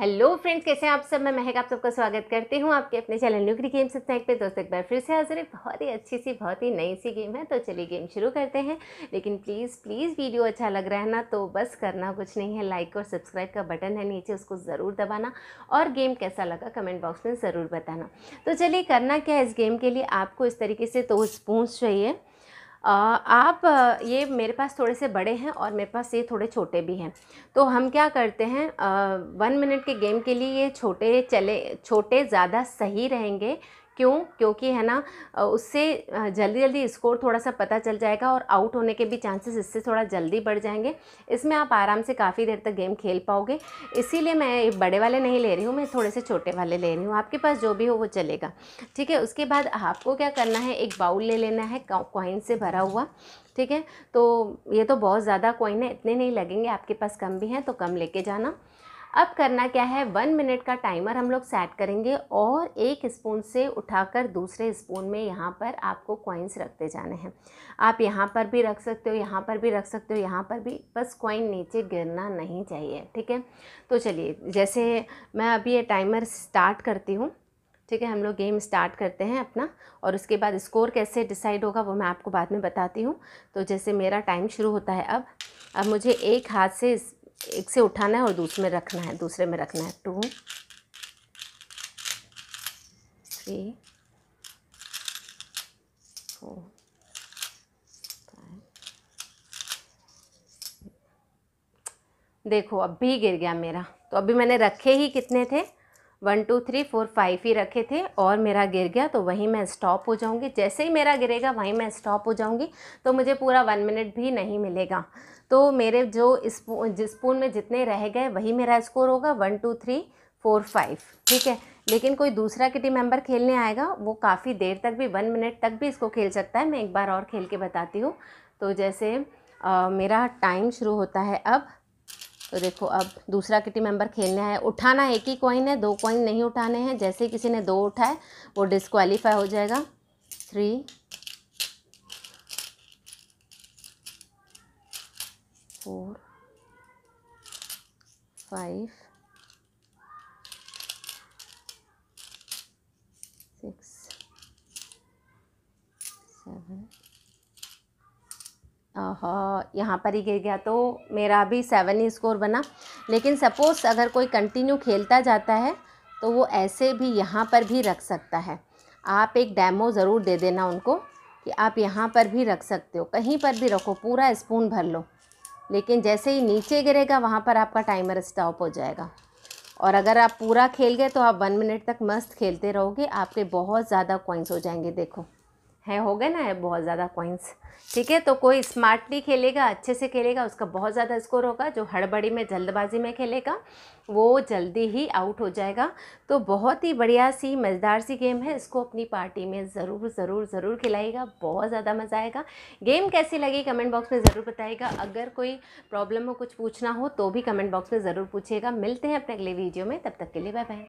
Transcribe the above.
hello friends कैसे हैं आप सब मैं महक आप सबका स्वागत करती हूँ आपके अपने चैनल न्यूक्री गेम स्नैक पे दोस्तों एक बार फिर से हाजिर है बहुत ही अच्छी सी बहुत ही नई सी गेम है तो चलिए गेम शुरू करते हैं लेकिन प्लीज़ प्लीज़ वीडियो अच्छा लग रहा है ना तो बस करना कुछ नहीं है लाइक और सब्सक्राइब का बटन है नीचे उसको ज़रूर दबाना और गेम कैसा लगा कमेंट बॉक्स में ज़रूर बताना तो चलिए करना क्या है इस गेम के लिए आपको इस तरीके से तो स्पूंस चाहिए आप ये मेरे पास थोड़े से बड़े हैं और मेरे पास ये थोड़े छोटे भी हैं तो हम क्या करते हैं वन मिनट के गेम के लिए ये छोटे चले छोटे ज़्यादा सही रहेंगे क्यों क्योंकि है ना उससे जल्दी जल्दी स्कोर थोड़ा सा पता चल जाएगा और आउट होने के भी चांसेस इससे थोड़ा जल्दी बढ़ जाएंगे इसमें आप आराम से काफ़ी देर तक गेम खेल पाओगे इसीलिए मैं बड़े वाले नहीं ले रही हूँ मैं थोड़े से छोटे वाले ले रही हूँ आपके पास जो भी हो वो चलेगा ठीक है उसके बाद आपको क्या करना है एक बाउल ले लेना है कॉइन से भरा हुआ ठीक है तो ये तो बहुत ज़्यादा कॉइन है इतने नहीं लगेंगे आपके पास कम भी हैं तो कम लेके जाना अब करना क्या है वन मिनट का टाइमर हम लोग सेट करेंगे और एक स्पून से उठाकर दूसरे स्पून में यहाँ पर आपको कॉइन्स रखते जाने हैं आप यहाँ पर भी रख सकते हो यहाँ पर भी रख सकते हो यहाँ पर भी बस कॉइन नीचे गिरना नहीं चाहिए ठीक है तो चलिए जैसे मैं अभी ये टाइमर स्टार्ट करती हूँ ठीक है हम लोग गेम स्टार्ट करते हैं अपना और उसके बाद स्कोर कैसे डिसाइड होगा वो मैं आपको बाद में बताती हूँ तो जैसे मेरा टाइम शुरू होता है अब अब मुझे एक हाथ से एक से उठाना है और दूसरे में रखना है दूसरे में रखना है टू थ्री फोर देखो अब भी गिर गया मेरा तो अभी मैंने रखे ही कितने थे one two three four five ही रखे थे और मेरा गिर गया तो वहीं मैं स्टॉप हो जाऊंगी जैसे ही मेरा गिरेगा वहीं मैं स्टॉप हो जाऊंगी तो मुझे पूरा वन मिनट भी नहीं मिलेगा तो मेरे जो स्पून स्पून में जितने रह गए वही मेरा स्कोर होगा one two three four five ठीक है लेकिन कोई दूसरा किटी मेंबर खेलने आएगा वो काफ़ी देर तक भी वन मिनट तक भी इसको खेल सकता है मैं एक बार और खेल के बताती हूँ तो जैसे आ, मेरा टाइम शुरू होता है अब तो देखो अब दूसरा किटी मेंबर खेलने है उठाना एक ही कॉइन है दो कॉइन नहीं उठाने हैं जैसे किसी ने दो उठाए वो डिसक्वालीफाई हो जाएगा three four five six seven यहाँ पर ही गिर गया तो मेरा भी सेवन ही स्कोर बना लेकिन सपोज़ अगर कोई कंटिन्यू खेलता जाता है तो वो ऐसे भी यहाँ पर भी रख सकता है आप एक डैमो ज़रूर दे देना उनको कि आप यहाँ पर भी रख सकते हो कहीं पर भी रखो पूरा स्पून भर लो लेकिन जैसे ही नीचे गिरेगा वहाँ पर आपका टाइमर स्टॉप हो जाएगा और अगर आप पूरा खेल गए तो आप वन मिनट तक मस्त खेलते रहोगे आपके बहुत ज़्यादा कॉइंस हो जाएंगे देखो है हो गए ना है बहुत ज़्यादा पॉइंट्स ठीक है तो कोई स्मार्टली खेलेगा अच्छे से खेलेगा उसका बहुत ज़्यादा स्कोर होगा जो हड़बड़ी में जल्दबाजी में खेलेगा वो जल्दी ही आउट हो जाएगा तो बहुत ही बढ़िया सी मज़ेदार सी गेम है इसको अपनी पार्टी में ज़रूर ज़रूर ज़रूर खिलाएगा बहुत ज़्यादा मज़ा आएगा गेम कैसी लगी कमेंट बॉक्स में ज़रूर बताएगा अगर कोई प्रॉब्लम हो कुछ पूछना हो तो भी कमेंट बॉक्स में ज़रूर पूछिएगा मिलते हैं अपने अगले वीडियो में तब तक के लिए बाय बाय